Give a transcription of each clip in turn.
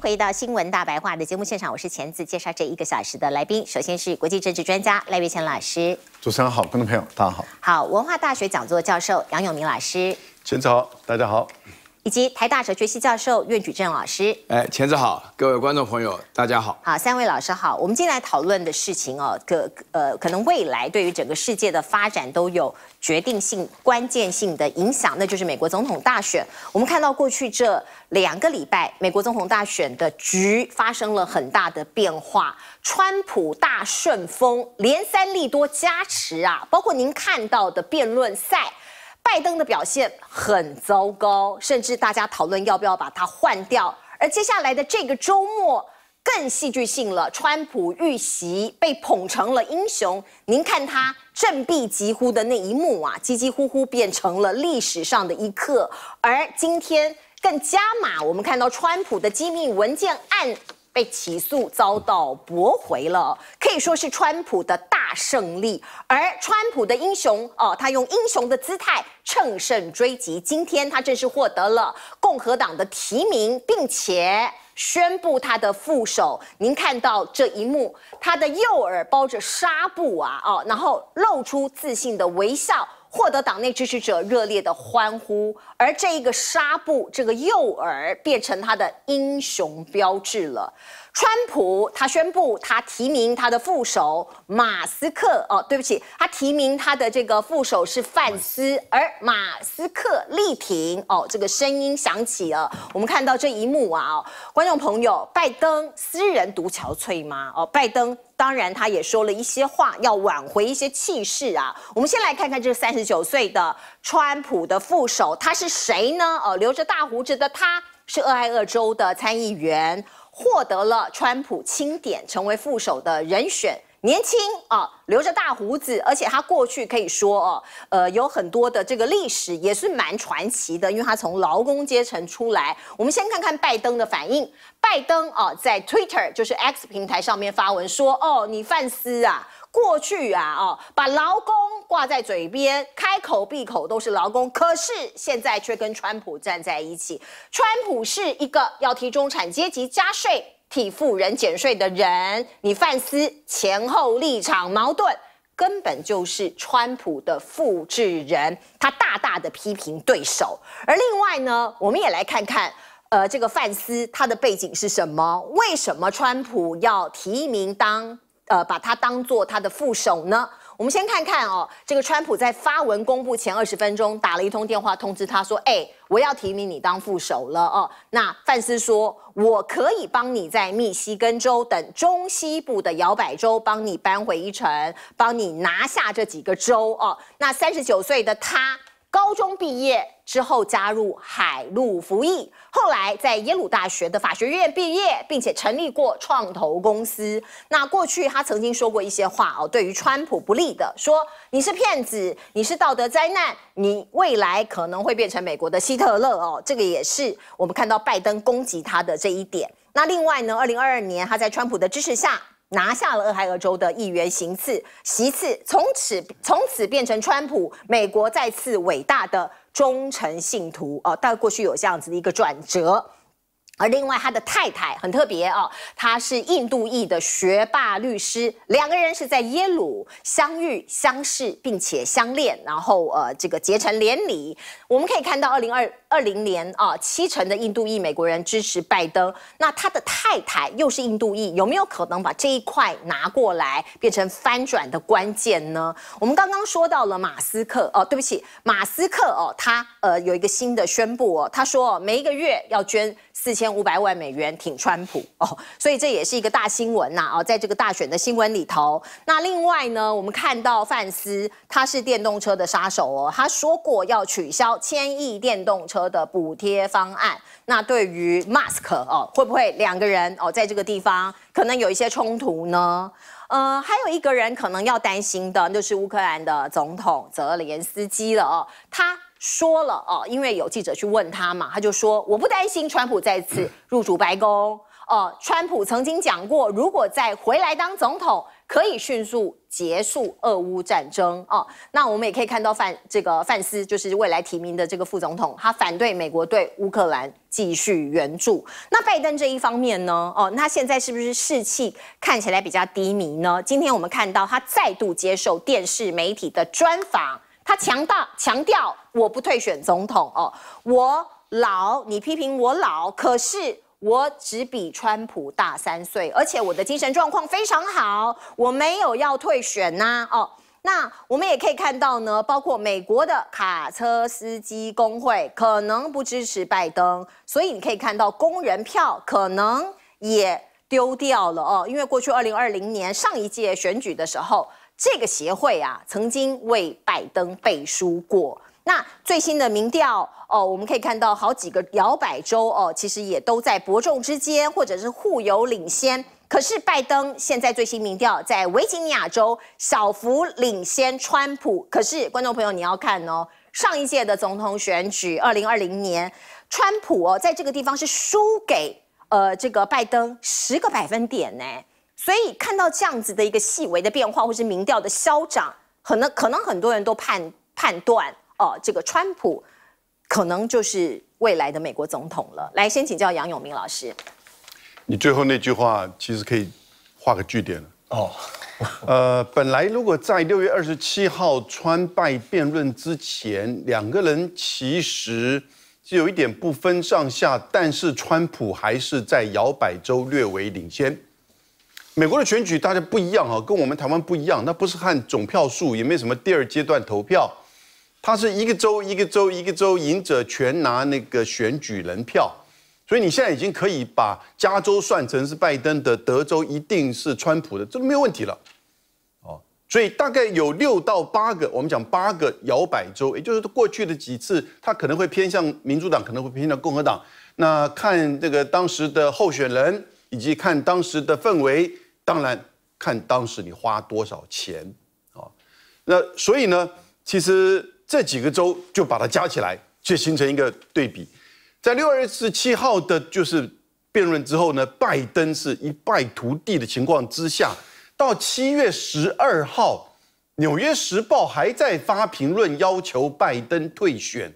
回到新闻大白话的节目现场，我是钳子，介绍这一个小时的来宾。首先是国际政治专家赖月强老师，主持人好，观众朋友大家好。好，文化大学讲座教授杨永明老师，钳子好，大家好。以及台大哲学系教授苑举正老师，哎，钱子好，各位观众朋友，大家好，好，三位老师好，我们今天来讨论的事情哦，可呃，可能未来对于整个世界的发展都有决定性、关键性的影响，那就是美国总统大选。我们看到过去这两个礼拜，美国总统大选的局发生了很大的变化，川普大顺风，连三利多加持啊，包括您看到的辩论赛。拜登的表现很糟糕，甚至大家讨论要不要把他换掉。而接下来的这个周末更戏剧性了，川普遇袭被捧成了英雄。您看他振臂疾呼的那一幕啊，疾疾呼呼变成了历史上的一刻。而今天更加码，我们看到川普的机密文件案被起诉遭到驳回了，可以说是川普的大。胜利，而川普的英雄哦，他用英雄的姿态乘胜追击。今天他正式获得了共和党的提名，并且宣布他的副手。您看到这一幕，他的右耳包着纱布啊，哦，然后露出自信的微笑，获得党内支持者热烈的欢呼。而这一个纱布，这个右耳变成他的英雄标志了。川普他宣布他提名他的副手马斯克哦，对不起，他提名他的这个副手是范斯，而马斯克力挺哦，这个声音响起了，我们看到这一幕啊哦，观众朋友，拜登私人独憔悴吗？哦，拜登当然他也说了一些话，要挽回一些气势啊。我们先来看看这三十九岁的川普的副手他是谁呢？哦，留着大胡子的他是俄亥俄州的参议员。获得了川普钦点成为副手的人选。年轻啊，留着大胡子，而且他过去可以说哦，呃，有很多的这个历史也是蛮传奇的，因为他从劳工阶层出来。我们先看看拜登的反应。拜登啊，在 Twitter 就是 X 平台上面发文说：“哦，你范斯啊，过去啊，哦，把劳工挂在嘴边，开口闭口都是劳工，可是现在却跟川普站在一起。川普是一个要提中产阶级加税。”替富人减税的人，你范斯前后立场矛盾，根本就是川普的复制人。他大大的批评对手，而另外呢，我们也来看看，呃，这个范斯他的背景是什么？为什么川普要提名当，呃，把他当做他的副手呢？我们先看看哦，这个川普在发文公布前二十分钟打了一通电话通知他说：“哎，我要提名你当副手了哦。”那范斯说：“我可以帮你在密西根州等中西部的摇摆州帮你扳回一城，帮你拿下这几个州哦。”那三十九岁的他。高中毕业之后加入海陆服役，后来在耶鲁大学的法学院毕业，并且成立过创投公司。那过去他曾经说过一些话哦，对于川普不利的，说你是骗子，你是道德灾难，你未来可能会变成美国的希特勒哦。这个也是我们看到拜登攻击他的这一点。那另外呢，二零二二年他在川普的支持下。拿下了俄亥俄州的议员行刺，其次从此从此变成川普美国再次伟大的忠诚信徒哦，大概过去有这样子的一个转折。而另外，他的太太很特别哦，他是印度裔的学霸律师，两个人是在耶鲁相遇相识，并且相恋，然后呃，这个结成连理。我们可以看到，二零二二零年啊，七成的印度裔美国人支持拜登。那他的太太又是印度裔，有没有可能把这一块拿过来，变成翻转的关键呢？我们刚刚说到了马斯克哦，对不起，马斯克哦，他呃有一个新的宣布哦，他说每一个月要捐。四千五百万美元挺川普哦，所以这也是一个大新闻呐哦，在这个大选的新闻里头，那另外呢，我们看到范斯他是电动车的杀手哦，他说过要取消千亿电动车的补贴方案。那对于 Mask 哦，会不会两个人哦，在这个地方可能有一些冲突呢？呃，还有一个人可能要担心的，就是乌克兰的总统泽连斯基了哦，他。说了哦，因为有记者去问他嘛，他就说我不担心川普再次入主白宫。哦，川普曾经讲过，如果再回来当总统，可以迅速结束俄乌战争。哦，那我们也可以看到范这个范斯，就是未来提名的这个副总统，他反对美国对乌克兰继续援助。那拜登这一方面呢？哦，那现在是不是士气看起来比较低迷呢？今天我们看到他再度接受电视媒体的专访。他强大强调，我不退选总统哦，我老，你批评我老，可是我只比川普大三岁，而且我的精神状况非常好，我没有要退选呐哦。那我们也可以看到呢，包括美国的卡车司机工会可能不支持拜登，所以你可以看到工人票可能也丢掉了哦，因为过去二零二零年上一届选举的时候。这个协会啊，曾经为拜登背书过。那最新的民调哦，我们可以看到好几个摇摆州哦，其实也都在伯仲之间，或者是互有领先。可是拜登现在最新民调在维吉尼亚州小幅领先川普。可是观众朋友，你要看哦，上一届的总统选举，二零二零年，川普哦，在这个地方是输给呃这个拜登十个百分点呢。所以看到这样子的一个细微的变化，或是民调的消长，可能可能很多人都判判断，哦，这个川普可能就是未来的美国总统了。来，先请教杨永明老师，你最后那句话其实可以画个句点哦。呃，本来如果在六月二十七号川败辩论之前，两个人其实有一点不分上下，但是川普还是在摇摆州略微领先。美国的选举大家不一样哈，跟我们台湾不一样。那不是看总票数，也没有什么第二阶段投票，它是一个州一个州一个州赢者全拿那个选举人票。所以你现在已经可以把加州算成是拜登的，德州一定是川普的，这没有问题了。哦，所以大概有六到八个，我们讲八个摇摆州，也就是过去的几次，它可能会偏向民主党，可能会偏向共和党。那看这个当时的候选人，以及看当时的氛围。当然，看当时你花多少钱啊？那所以呢，其实这几个州就把它加起来，就形成一个对比。在六月十七号的，就是辩论之后呢，拜登是一败涂地的情况之下，到七月十二号，《纽约时报》还在发评论要求拜登退选，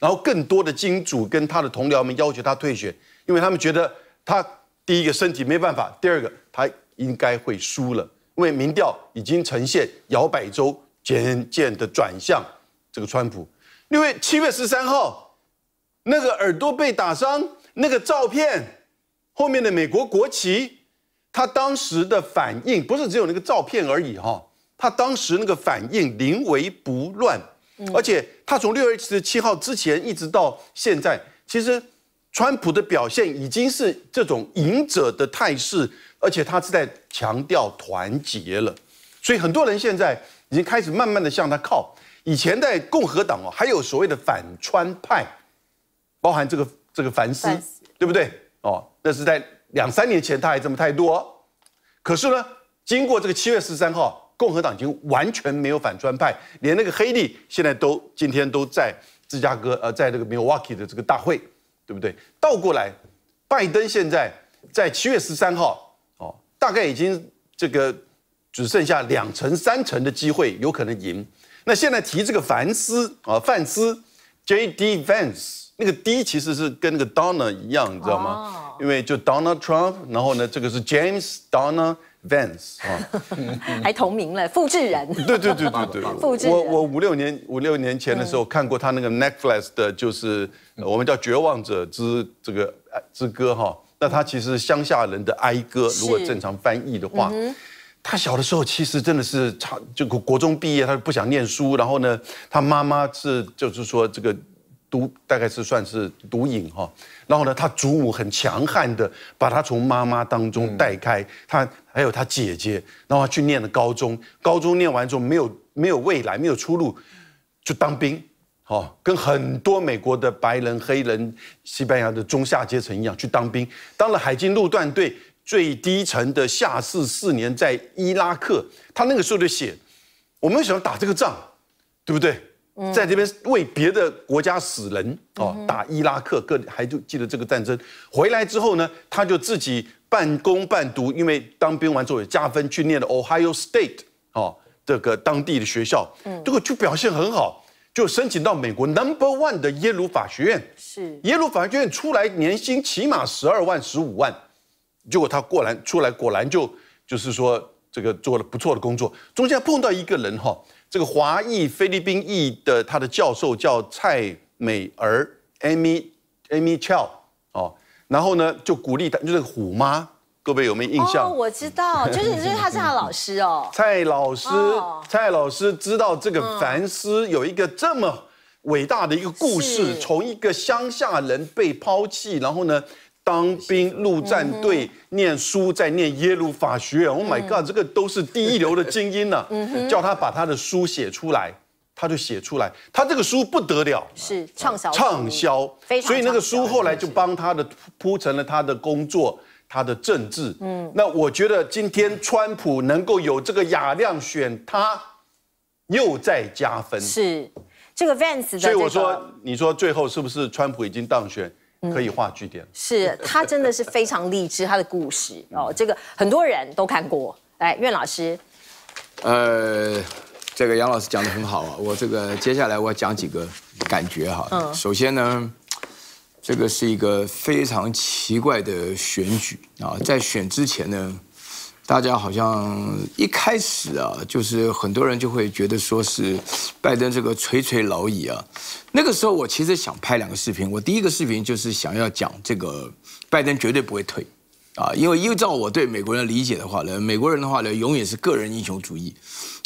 然后更多的金主跟他的同僚们要求他退选，因为他们觉得他第一个升级没办法，第二个他。应该会输了，因为民调已经呈现摇摆州渐渐的转向这个川普。因为七月十三号那个耳朵被打伤那个照片，后面的美国国旗，他当时的反应不是只有那个照片而已哈，他当时那个反应临危不乱，而且他从六月十七号之前一直到现在，其实川普的表现已经是这种赢者的态势。而且他是在强调团结了，所以很多人现在已经开始慢慢的向他靠。以前在共和党哦，还有所谓的反川派，包含这个这个凡斯，对不对？哦，那是在两三年前他还这么态度。可是呢，经过这个七月十三号，共和党已经完全没有反川派，连那个黑利现在都今天都在芝加哥呃，在那个 Milwaukee 的这个大会，对不对？倒过来，拜登现在在七月十三号。大概已经这个只剩下两成三成的机会有可能赢。那现在提这个凡斯啊，范斯 J D Vance，那个 D 其实是跟那个 d o n n a 一样，你知道吗？因为就 Donald Trump，然后呢这个是 James d o n n a Vance，还同名了，复制人。对对对对对，复制。我我五六年五六年前的时候看过他那个 Netflix 的，就是我们叫《绝望者之这个之歌》哈。那他其实乡下人的哀歌，如果正常翻译的话，他小的时候其实真的是差，就国国中毕业，他不想念书，然后呢，他妈妈是就是说这个毒大概是算是毒瘾哈，然后呢，他祖母很强悍的把他从妈妈当中带开，他还有他姐姐，然后去念了高中，高中念完之后没有没有未来没有出路，就当兵。哦，跟很多美国的白人、黑人、西班牙的中下阶层一样，去当兵，当了海军陆战队最低层的下士，四年在伊拉克。他那个时候就写：“我们为什么打这个仗，对不对？”在这边为别的国家死人哦，打伊拉克，各还就记得这个战争。回来之后呢，他就自己半工半读，因为当兵完之后有加分，去念了 Ohio State 哦，这个当地的学校，嗯，结果就表现很好。就申请到美国 Number One 的耶鲁法学院，是耶鲁法学院出来年薪起码十二万、十五万，结果他过来出来果然就就是说这个做了不错的工作，中间碰到一个人哈，这个华裔菲律宾裔的他的教授叫蔡美儿 Amy Amy c h o w 哦，然后呢就鼓励他就是虎妈。各位有没有印象？我知道，就是就是他是他老师哦，蔡老师，蔡老师知道这个凡斯有一个这么伟大的一个故事，从一个乡下人被抛弃，然后呢当兵，陆战队，念书，在念耶鲁法学院。Oh my god，这个都是第一流的精英了。嗯叫他把他的书写出来，他就写出来。他这个书不得了，是畅销畅销，所以那个书后来就帮他的铺成了他的工作。他的政治，嗯，那我觉得今天川普能够有这个雅量选他，又在加分。是，这个 Vance。所以我说，你说最后是不是川普已经当选，可以画句点？是他真的是非常励志，他的故事 哦，这个很多人都看过。来，苑老师，呃，这个杨老师讲的很好啊，我这个接下来我要讲几个感觉哈。嗯。首先呢。这个是一个非常奇怪的选举啊，在选之前呢，大家好像一开始啊，就是很多人就会觉得说是拜登这个垂垂老矣啊。那个时候我其实想拍两个视频，我第一个视频就是想要讲这个拜登绝对不会退啊，因为依照我对美国人的理解的话呢，美国人的话呢，永远是个人英雄主义。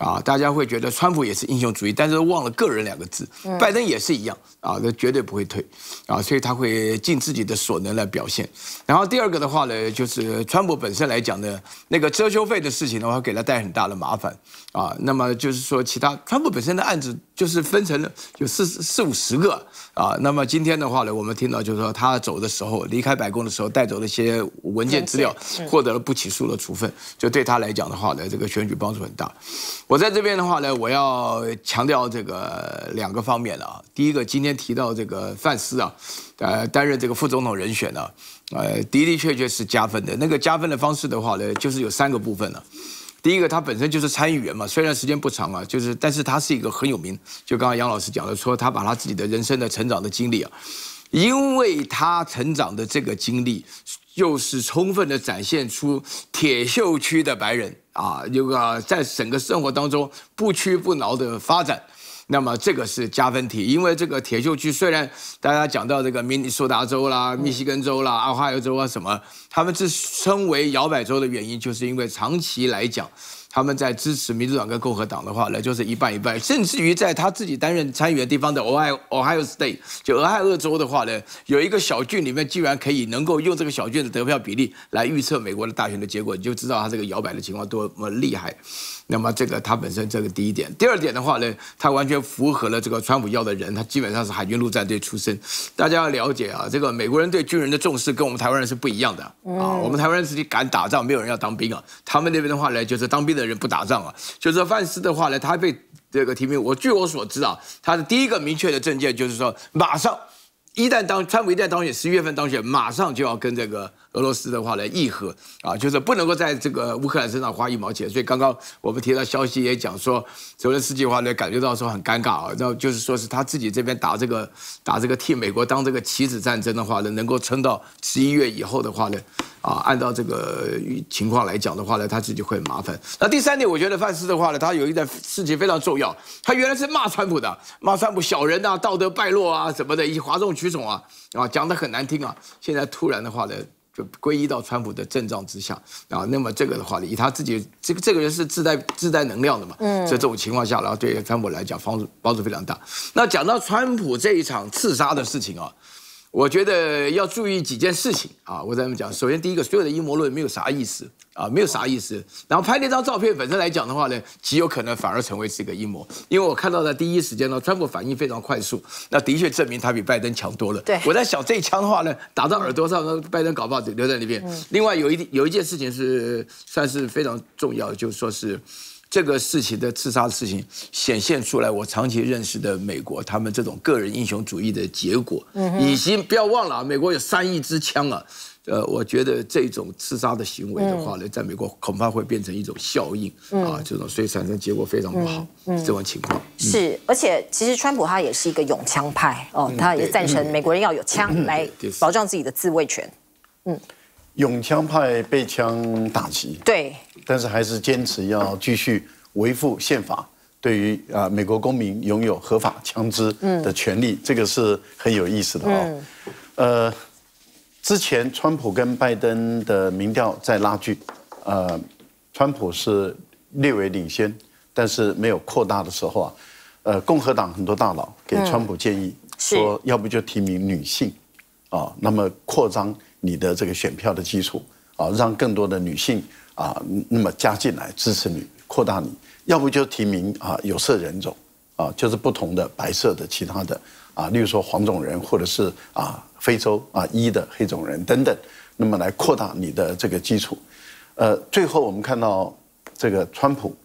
啊，大家会觉得川普也是英雄主义，但是忘了“个人”两个字。拜登也是一样啊，他绝对不会退，啊，所以他会尽自己的所能来表现。然后第二个的话呢，就是川普本身来讲呢，那个遮羞费的事情的话，给他带很大的麻烦啊。那么就是说，其他川普本身的案子就是分成了有四四五十个啊。那么今天的话呢，我们听到就是说他走的时候离开白宫的时候，带走了些文件资料，获得了不起诉的处分，就对他来讲的话呢，这个选举帮助很大。我在这边的话呢，我要强调这个两个方面了啊。第一个，今天提到这个范斯啊，呃，担任这个副总统人选啊，呃，的的确确是加分的。那个加分的方式的话呢，就是有三个部分了。第一个，他本身就是参议员嘛，虽然时间不长啊，就是，但是他是一个很有名。就刚刚杨老师讲的，说他把他自己的人生的成长的经历啊，因为他成长的这个经历，就是充分的展现出铁锈区的白人。啊，有个在整个生活当中不屈不挠的发展，那么这个是加分题，因为这个铁锈区虽然大家讲到这个明尼苏达州啦、密西根州啦、阿华州啊什么，他们自称为摇摆州的原因，就是因为长期来讲。他们在支持民主党跟共和党的话呢，就是一半一半，甚至于在他自己担任参与的地方的俄亥俄亥俄州，就俄亥俄州的话呢，有一个小郡里面，居然可以能够用这个小郡的得票比例来预测美国的大选的结果，你就知道他这个摇摆的情况多么厉害。那么这个他本身这个第一点，第二点的话呢，他完全符合了这个川普要的人，他基本上是海军陆战队出身。大家要了解啊，这个美国人对军人的重视跟我们台湾人是不一样的啊。我们台湾人自己敢打仗，没有人要当兵啊。他们那边的话呢，就是当兵的人不打仗啊。就是范斯的话呢，他被这个提名，我据我所知啊，他的第一个明确的证件就是说马上。一旦当川普一旦当选，十一月份当选，马上就要跟这个俄罗斯的话来议和啊，就是不能够在这个乌克兰身上花一毛钱。所以刚刚我们提到消息也讲说，泽连斯基话呢感觉到说很尴尬啊，那就是说是他自己这边打这个打这个替美国当这个棋子战争的话呢，能够撑到十一月以后的话呢。啊，按照这个情况来讲的话呢，他自己会麻烦。那第三点，我觉得范斯的话呢，他有一件事情非常重要，他原来是骂川普的，骂川普小人呐，道德败落啊，什么的一些哗众取宠啊，啊，讲的很难听啊。现在突然的话呢，就归依到川普的阵仗之下，啊，那么这个的话呢，以他自己这个这个人是自带自带能量的嘛，嗯，在这种情况下，然后对川普来讲，帮助帮助非常大。那讲到川普这一场刺杀的事情啊。我觉得要注意几件事情啊！我么讲，首先第一个，所有的阴谋论没有啥意思啊，没有啥意思。然后拍那张照片本身来讲的话呢，极有可能反而成为一个阴谋，因为我看到的第一时间呢，川普反应非常快速，那的确证明他比拜登强多了。对，我在想这一枪的话呢，打到耳朵上，那拜登搞不好留在里边。另外有一有一件事情是算是非常重要，就说是。这个事情的刺杀的事情显现出来，我长期认识的美国，他们这种个人英雄主义的结果，嗯，已经不要忘了啊，美国有三亿支枪啊，呃，我觉得这种刺杀的行为的话呢，在美国恐怕会变成一种效应啊，这种所以产生结果非常不好，嗯，这种情况是，而且其实川普他也是一个永枪派哦，他也赞成美国人要有枪来保障自己的自卫权，嗯。永枪派被枪打击，对，但是还是坚持要继续维护宪法，对于啊美国公民拥有合法枪支的权利，这个是很有意思的啊。呃，之前川普跟拜登的民调在拉锯，呃，川普是略微领先，但是没有扩大的时候啊，呃，共和党很多大佬给川普建议说，要不就提名女性，啊，那么扩张。你的这个选票的基础啊，让更多的女性啊，那么加进来支持你，扩大你；要不就提名啊有色人种啊，就是不同的白色的其他的啊，例如说黄种人或者是啊非洲啊一的黑种人等等，那么来扩大你的这个基础。呃，最后我们看到这个川普，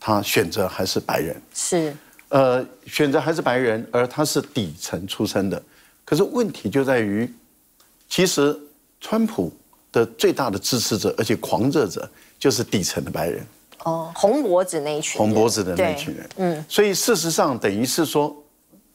他选择还是白人，是呃选择还是白人，而他是底层出身的，可是问题就在于，其实。川普的最大的支持者，而且狂热者，就是底层的白人。哦，红脖子那一群。红脖子的那群人。嗯。所以事实上等于是说，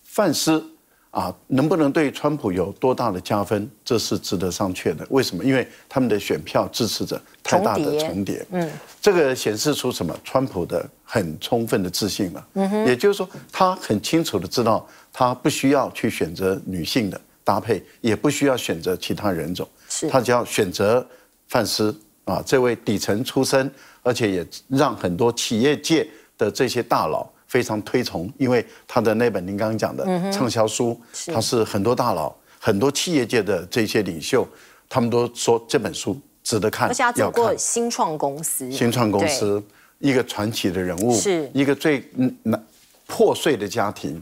范斯啊，能不能对川普有多大的加分，这是值得商榷的。为什么？因为他们的选票支持者太大的重叠。重叠。嗯。这个显示出什么？川普的很充分的自信了。嗯哼。也就是说，他很清楚的知道，他不需要去选择女性的。搭配也不需要选择其他人种，他只要选择范斯啊，这位底层出身，而且也让很多企业界的这些大佬非常推崇，因为他的那本您刚刚讲的畅销书，他是很多大佬、很多企业界的这些领袖，他们都说这本书值得看，要过新创公司，新创公司一个传奇的人物，是一个最嗯那破碎的家庭，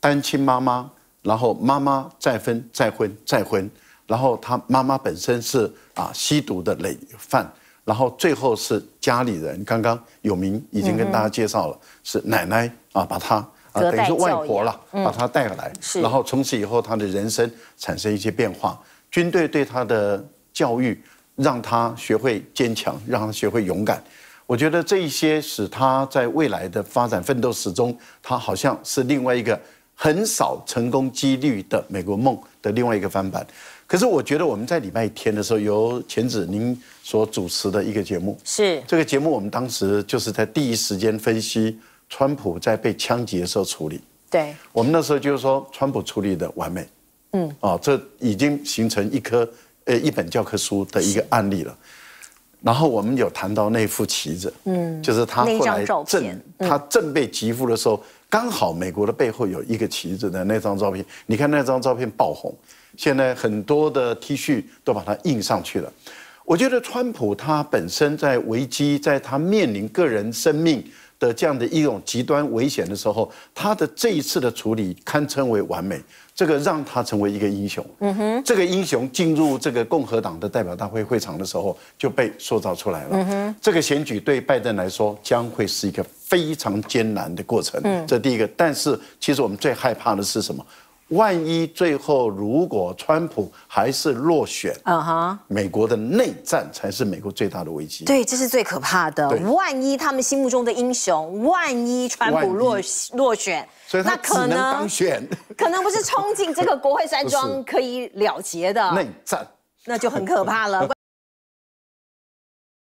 单亲妈妈。然后妈妈再婚再婚再婚，然后他妈妈本身是啊吸毒的累犯，然后最后是家里人，刚刚有明已经跟大家介绍了，是奶奶啊把他啊等于说外婆了把他带来，然后从此以后他的人生产生一些变化。军队对他的教育让他学会坚强，让他学会勇敢。我觉得这一些使他在未来的发展奋斗史中，他好像是另外一个。很少成功几率的美国梦的另外一个翻版，可是我觉得我们在礼拜天的时候由钱子您所主持的一个节目，是这个节目我们当时就是在第一时间分析川普在被枪击的时候处理，对我们那时候就是说川普处理的完美，嗯，哦，这已经形成一颗呃一本教科书的一个案例了，然后我们有谈到那副旗子，嗯，就是他后来正他正被击付的时候。刚好美国的背后有一个旗子的那张照片，你看那张照片爆红，现在很多的 T 恤都把它印上去了。我觉得川普他本身在危机，在他面临个人生命的这样的一种极端危险的时候，他的这一次的处理堪称为完美。这个让他成为一个英雄，这个英雄进入这个共和党的代表大会会场的时候就被塑造出来了。这个选举对拜登来说将会是一个非常艰难的过程，这第一个。但是其实我们最害怕的是什么？万一最后如果川普还是落选，嗯哈，美国的内战才是美国最大的危机。对，这是最可怕的。万一他们心目中的英雄，万一川普落落选，所以那可能当选，可能不是冲进这个国会山庄 可以了结的内战，那就很可怕了。